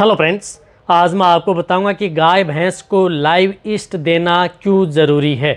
hello friends आज मैं आपको बताऊंगा कि गाय भैंस को लाइव इष्ट देना क्यों ज़रूरी है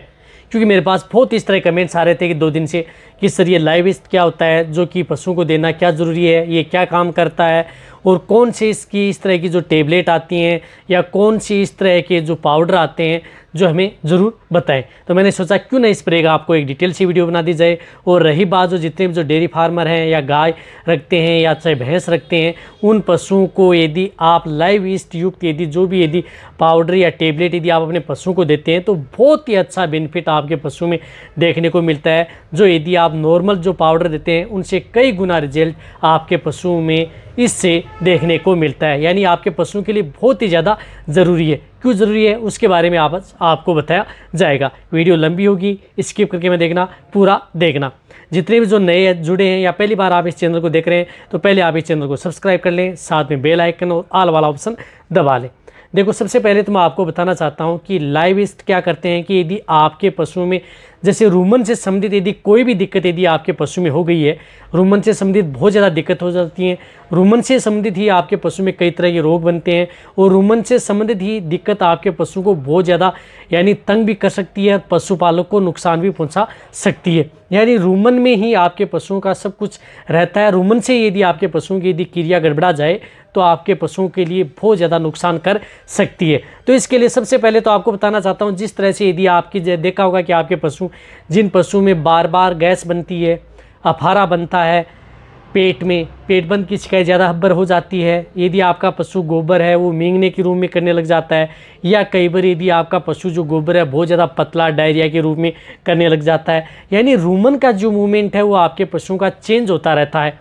क्योंकि मेरे पास बहुत इस तरह कमेंट्स आ रहे थे कि दो दिन से कि सर ये लाइव वेस्ट क्या होता है जो कि पशु को देना क्या ज़रूरी है ये क्या काम करता है और कौन सी इसकी इस तरह की जो टेबलेट आती हैं या कौन सी इस तरह के जो पाउडर आते हैं जो हमें ज़रूर बताएं तो मैंने सोचा क्यों ना इस स्प्रे का आपको एक डिटेल सी वीडियो बना दी जाए और रही बात जो जितने भी जो डेयरी फार्मर हैं या गाय रखते हैं या चाहे भैंस रखते हैं उन पशुओं को यदि आप लाइव ईस्ट युक्त यदि जो भी यदि पाउडर या टेबलेट यदि आप अपने पशुओं को देते हैं तो बहुत ही अच्छा बेनिफिट आपके पशु में देखने को मिलता है जो यदि आप आप नॉर्मल जो पाउडर देते हैं उनसे कई गुना रिजल्ट आपके पशुओं में इससे देखने को मिलता है यानी आपके पशुओं के लिए बहुत ही ज़्यादा ज़रूरी है क्यों ज़रूरी है उसके बारे में आप आपको बताया जाएगा वीडियो लंबी होगी स्किप करके मैं देखना पूरा देखना जितने भी जो नए जुड़े हैं या पहली बार आप इस चैनल को देख रहे हैं तो पहले आप इस चैनल को सब्सक्राइब कर लें साथ में बेल आइकन और आल वाला ऑप्शन दबा लें देखो सबसे पहले तो मैं आपको बताना चाहता हूँ कि लाइविस्ट क्या करते हैं कि यदि आपके पशु में जैसे रूमन से संबंधित यदि कोई भी दिक्कत यदि आपके पशु में हो गई है रूमन से संबंधित बहुत ज़्यादा दिक्कत हो जाती है रूमन से संबंधित ही आपके पशु में कई तरह के रोग बनते हैं और रूमन से संबंधित ही दिक्कत आपके पशु को बहुत ज़्यादा यानी तंग भी कर सकती है पशुपालक को नुकसान भी पहुंचा सकती है यानी रूमन में ही आपके पशुओं का सब कुछ रहता है रूमन से यदि आपके पशुओं की यदि क्रिया गड़बड़ा जाए तो आपके पशुओं के लिए बहुत ज़्यादा नुकसान कर सकती है तो इसके लिए सबसे पहले तो आपको बताना चाहता हूँ जिस तरह से यदि आपकी देखा होगा कि आपके पशु जिन पशुओं में बार बार गैस बनती है अफारा बनता है पेट में पेट बंद की शिकायत ज़्यादा हब्बर हो जाती है यदि आपका पशु गोबर है वो मींगने के रूप में करने लग जाता है या कई बार यदि आपका पशु जो गोबर है बहुत ज़्यादा पतला डायरिया के रूप में करने लग जाता है यानी रूमन का जो मूवमेंट है वो आपके पशुओं का चेंज होता रहता है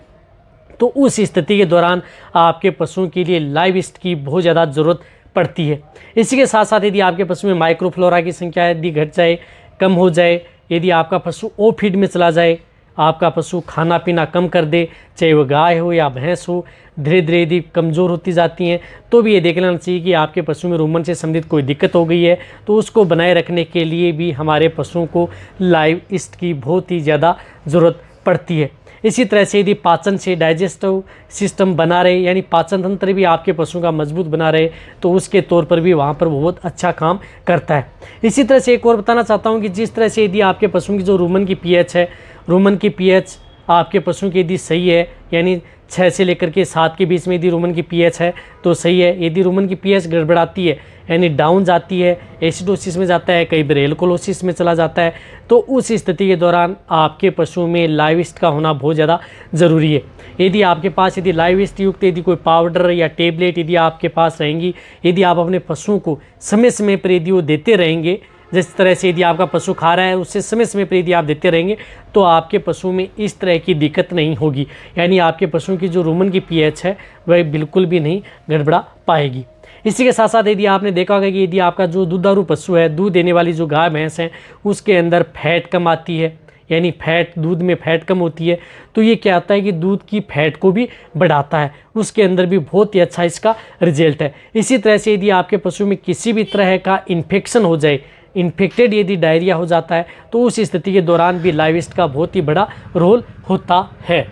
तो उस स्थिति के दौरान आपके पशुओं के लिए लाइव की बहुत ज़्यादा ज़रूरत पड़ती है इसी के साथ साथ यदि आपके पशु में माइक्रोफ्लोरा की संख्या यदि घट जाए कम हो जाए यदि आपका पशु ओ फीड में चला जाए आपका पशु खाना पीना कम कर दे चाहे वह गाय हो या भैंस हो धीरे धीरे यदि कमज़ोर होती जाती हैं तो भी ये देख लेना चाहिए कि आपके पशु में रोमन से संबंधित कोई दिक्कत हो गई है तो उसको बनाए रखने के लिए भी हमारे पशुओं को लाइव इस्ट की बहुत ही ज़्यादा ज़रूरत पड़ती है इसी तरह से यदि पाचन से डाइजेस्टिव सिस्टम बना रहे यानी पाचन तंत्र भी आपके पशुओं का मजबूत बना रहे तो उसके तौर पर भी वहाँ पर बहुत अच्छा काम करता है इसी तरह से एक और बताना चाहता हूँ कि जिस तरह से यदि आपके पशुओं की जो रूमन की पीएच है रोमन की पीएच आपके पशु की यदि सही है यानी छः से लेकर के सात के बीच में यदि रोमन की पीएच है तो सही है यदि रोमन की पीएच गड़बड़ाती है यानी डाउन जाती है एसिडोसिस में जाता है कई बार एल्कोलोसिस में चला जाता है तो उस स्थिति के दौरान आपके पशुओं में लाइविस्ट का होना बहुत ज़्यादा ज़रूरी है यदि आपके पास यदि लाइविस्ट युक्त यदि कोई पाउडर या टेबलेट यदि आपके पास रहेंगी यदि आप अपने पशुओं को समय समय पर यदि वो देते रहेंगे जिस तरह से यदि आपका पशु खा रहा है उससे समय समय पर यदि आप देते रहेंगे तो आपके पशु में इस तरह की दिक्कत नहीं होगी यानी आपके पशुओं की जो रूमन की पीएच है वह बिल्कुल भी नहीं गड़बड़ा पाएगी इसी के साथ साथ यदि आपने देखा होगा कि यदि आपका जो दूधारू पशु है दूध देने वाली जो गाय भैंस है उसके अंदर फैट कम आती है यानी फैट दूध में फैट कम होती है तो ये क्या होता है कि दूध की फैट को भी बढ़ाता है उसके अंदर भी बहुत ही अच्छा इसका रिजल्ट है इसी तरह से यदि आपके पशु में किसी भी तरह का इन्फेक्शन हो जाए इन्फेक्टेड यदि डायरिया हो जाता है तो उस स्थिति के दौरान भी लाइविस्ट का बहुत ही बड़ा रोल होता है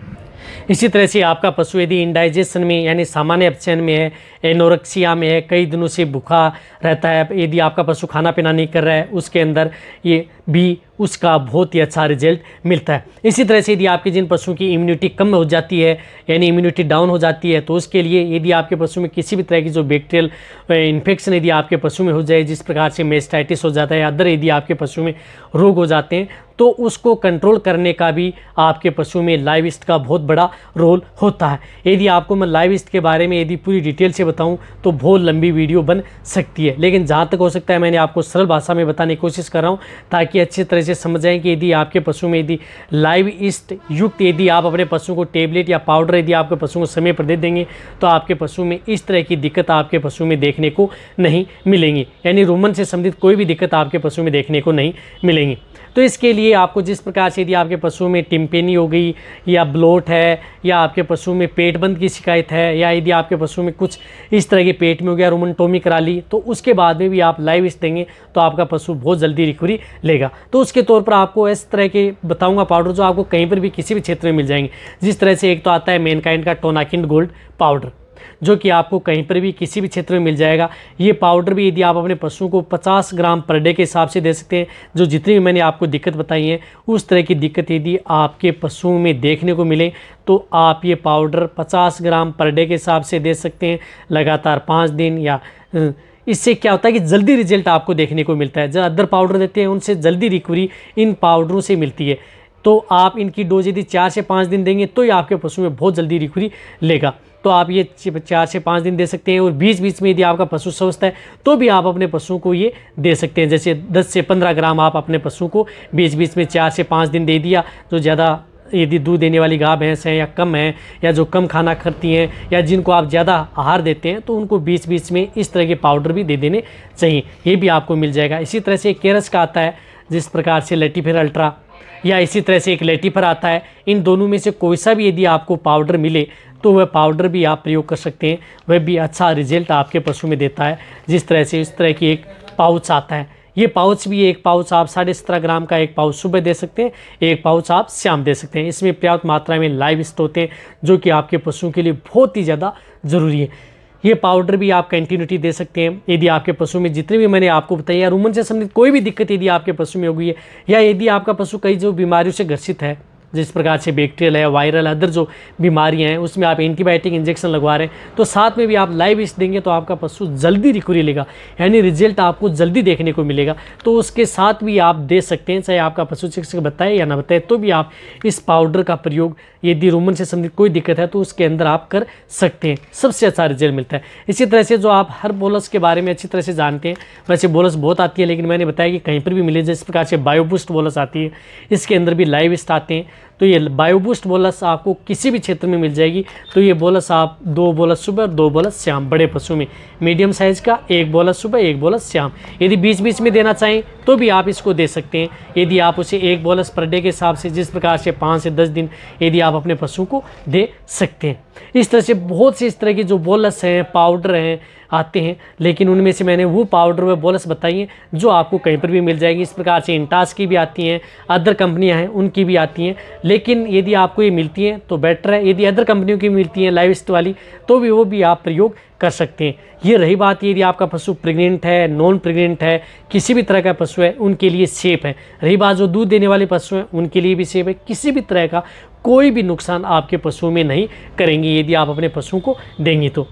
इसी तरह से आपका पशु यदि इंडाइजेशन में यानी सामान्य अपचयन में है एनोरक्सिया में है कई दिनों से भूखा रहता है यदि आपका पशु खाना पीना नहीं कर रहा है उसके अंदर ये भी उसका बहुत ही अच्छा रिजल्ट मिलता है इसी तरह से यदि आपके जिन पशुओं की इम्यूनिटी कम हो जाती है यानी इम्यूनिटी डाउन हो जाती है तो उसके लिए यदि आपके पशु में किसी भी तरह की जो बैक्टीरियल इन्फेक्शन यदि आपके पशु में हो जाए जिस प्रकार से मेस्टाइटिस हो जाता है या अदर यदि आपके पशु में रोग हो जाते हैं तो उसको कंट्रोल करने का भी आपके पशु में लाइविस्ट का बहुत बड़ा रोल होता है यदि आपको मैं लाइविस्ट के बारे में यदि पूरी डिटेल से बताऊँ तो बहुत लंबी वीडियो बन सकती है लेकिन जहाँ तक हो सकता है मैंने आपको सरल भाषा में बताने की कोशिश कर रहा हूँ ताकि अच्छी तरह से समझ जाएँ कि यदि आपके पशु में यदि लाइव ईस्ट युक्त यदि आप अपने पशु को टेबलेट या पाउडर यदि आपके पशु को समय पर दे देंगे तो आपके पशु में इस तरह की दिक्कत आपके पशु में देखने को नहीं मिलेंगी यानी रोमन से संबंधित कोई भी दिक्कत आपके पशु में देखने को नहीं मिलेंगी तो इसके लिए देखिए आपको जिस प्रकार से यदि आपके पशु में टिम्पेनी हो गई या ब्लोट है या आपके पशु में पेट बंद की शिकायत है या यदि आपके पशु में कुछ इस तरह के पेट में हो गया रोमनटोमी करा ली तो उसके बाद में भी आप लाइव इस देंगे तो आपका पशु बहुत जल्दी रिकवरी लेगा तो उसके तौर पर आपको इस तरह के बताऊँगा पाउडर जो आपको कहीं पर भी किसी भी क्षेत्र में मिल जाएंगे जिस तरह से एक तो आता है मेनकाइंड का टोनाकिंड गोल्ड पाउडर जो कि आपको कहीं पर भी किसी भी क्षेत्र में मिल जाएगा ये पाउडर भी यदि आप अपने पशुओं को 50 ग्राम पर डे के हिसाब से दे सकते हैं जो जितनी भी मैंने आपको दिक्कत बताई है उस तरह की दिक्कत यदि आपके पशुओं में देखने को मिले तो आप ये पाउडर पचास ग्राम पर डे के हिसाब से दे सकते हैं लगातार पाँच दिन या इससे क्या होता है कि जल्दी रिजल्ट आपको देखने को मिलता है जो अदर पाउडर देते हैं उनसे जल्दी रिकवरी इन पाउडरों से मिलती है तो आप इनकी डोज यदि चार से पाँच दिन देंगे तो ये आपके पशु में बहुत जल्दी रिकवरी लेगा तो आप ये चार से पाँच दिन दे सकते हैं और बीच बीच में यदि आपका पशु स्वस्थ है तो भी आप अपने पशुओं को ये दे सकते हैं जैसे दस से पंद्रह ग्राम आप अपने पशुओं को बीच बीच में चार से पाँच दिन दे दिया जो तो ज़्यादा यदि दूध देने वाली गाय भैंस हैं या कम हैं या जो कम खाना खाती हैं या जिनको आप ज़्यादा आहार देते हैं तो उनको बीच बीच में इस तरह के पाउडर भी दे देने चाहिए ये भी आपको मिल जाएगा इसी तरह से केरस का आता है जिस प्रकार से लेटीफेर अल्ट्रा या इसी तरह से एक लेटीफर आता है इन दोनों में से कोई सा भी यदि आपको पाउडर मिले तो वह पाउडर भी आप प्रयोग कर सकते हैं वह भी अच्छा रिजल्ट आपके पशु में देता है जिस तरह से इस तरह की एक पाउच आता है ये पाउच भी एक पाउच आप साढ़े सत्रह ग्राम का एक पाउच सुबह दे सकते हैं एक पाउच आप शाम दे सकते हैं इसमें पर्याप्त मात्रा में लाइव स्टोत हैं जो कि आपके पशुओं के लिए बहुत ही ज़्यादा ज़रूरी है ये पाउडर भी आप कंटिन्यूटी दे सकते हैं यदि आपके पशु में जितने भी मैंने आपको बताया रूमन से संबंधित कोई भी दिक्कत यदि आपके पशु में होगी है या यदि आपका पशु कई जो बीमारियों से ग्रसित है जिस प्रकार से बैक्टीरियल है वायरल अदर जो बीमारियाँ हैं उसमें आप एंटीबायोटिक इंजेक्शन लगवा रहे हैं तो साथ में भी आप लाइव इस देंगे तो आपका पशु जल्दी रिकवरी लेगा यानी रिजल्ट आपको जल्दी देखने को मिलेगा तो उसके साथ भी आप दे सकते हैं चाहे आपका पशु चिकित्सक बताए या ना बताए तो भी आप इस पाउडर का प्रयोग यदि रोमन से संबंधित कोई दिक्कत है तो उसके अंदर आप कर सकते हैं सबसे अच्छा रिजल्ट मिलता है इसी तरह से जो आप हर बोलस के बारे में अच्छी तरह से जानते हैं वैसे बोलस बहुत आती है लेकिन मैंने बताया कि कहीं पर भी मिले जिस प्रकार से बायोबूस्ट बोलस आती है इसके अंदर भी लाइव इस्ट आते हैं तो ये बायोबूस्ट बोलस आपको किसी भी क्षेत्र में मिल जाएगी तो ये बोलस आप दो बोलस सुबह और दो बोलस शाम बड़े पशु में मीडियम साइज़ का एक बोलस सुबह एक बोलस शाम यदि बीच बीच में देना चाहें तो भी आप इसको दे सकते हैं यदि आप उसे एक बोलस पर डे के हिसाब से जिस प्रकार से पाँच से दस दिन यदि आप अपने पशु को दे सकते हैं इस तरह से बहुत से इस तरह के जो बोलस हैं पाउडर हैं आते हैं लेकिन उनमें से मैंने वो पाउडर व बोलस बताई हैं जो आपको कहीं पर भी मिल जाएगी इस प्रकार से इंटास की भी आती हैं अदर कंपनियां हैं उनकी भी आती हैं लेकिन यदि आपको ये मिलती हैं तो बेटर है यदि अदर कंपनियों की मिलती हैं लाइव वाली तो भी वो भी आप प्रयोग कर सकते हैं ये रही बात यदि आपका पशु प्रेग्नेंट है नॉन प्रेग्नेंट है किसी भी तरह का पशु है उनके लिए सेफ है रही बात जो दूध देने वाले पशु हैं उनके लिए भी सेफ है किसी भी तरह का कोई भी नुकसान आपके पशुओं में नहीं करेंगे यदि आप अपने पशुओं को देंगे तो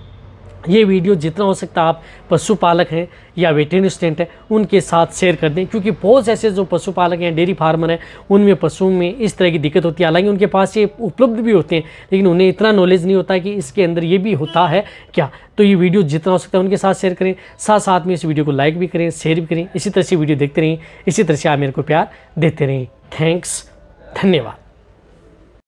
ये वीडियो जितना हो सकता आप पशुपालक हैं या वेटरनरी स्टेंट हैं उनके साथ शेयर कर दें क्योंकि बहुत ऐसे जो पशुपालक हैं डेयरी फार्मर हैं उनमें पशुओं में इस तरह की दिक्कत होती है हालांकि उनके पास ये उपलब्ध भी होते हैं लेकिन उन्हें इतना नॉलेज नहीं होता कि इसके अंदर ये भी होता है क्या तो ये वीडियो जितना हो सकता है उनके साथ शेयर करें साथ साथ में इस वीडियो को लाइक भी करें शेयर भी करें इसी तरह से वीडियो देखते रहें इसी तरह से आप मेरे को प्यार देते रहें थैंक्स धन्यवाद